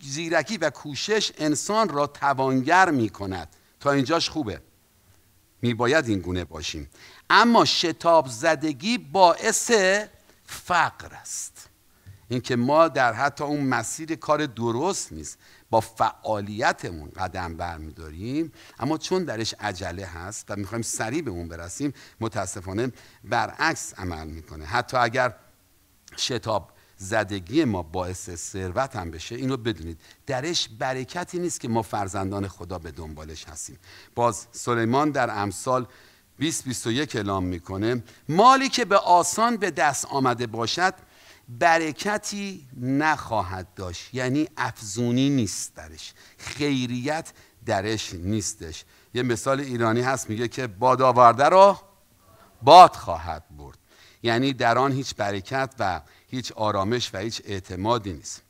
زیرکی و کوشش انسان را توانگر می کند تا اینجاش خوبه می باید این گونه باشیم اما شتاب زدگی باعث فقر است اینکه ما در حتی اون مسیر کار درست نیست با فعالیتمون قدم برمیداریم اما چون درش عجله هست و میخوایم سریع به اون برسیم متاسفانه برعکس عمل میکنه حتی اگر شتاب زدگی ما باعث ثروت هم بشه اینو بدونید درش برکتی نیست که ما فرزندان خدا به دنبالش هستیم باز سلیمان در امثال 20 21 اعلام میکنه مالی که به آسان به دست آمده باشد برکتی نخواهد داشت یعنی افزونی نیست درش خیریت درش نیستش یه مثال ایرانی هست میگه که باد آورده رو باد خواهد یعنی در آن هیچ برکت و هیچ آرامش و هیچ اعتمادی نیست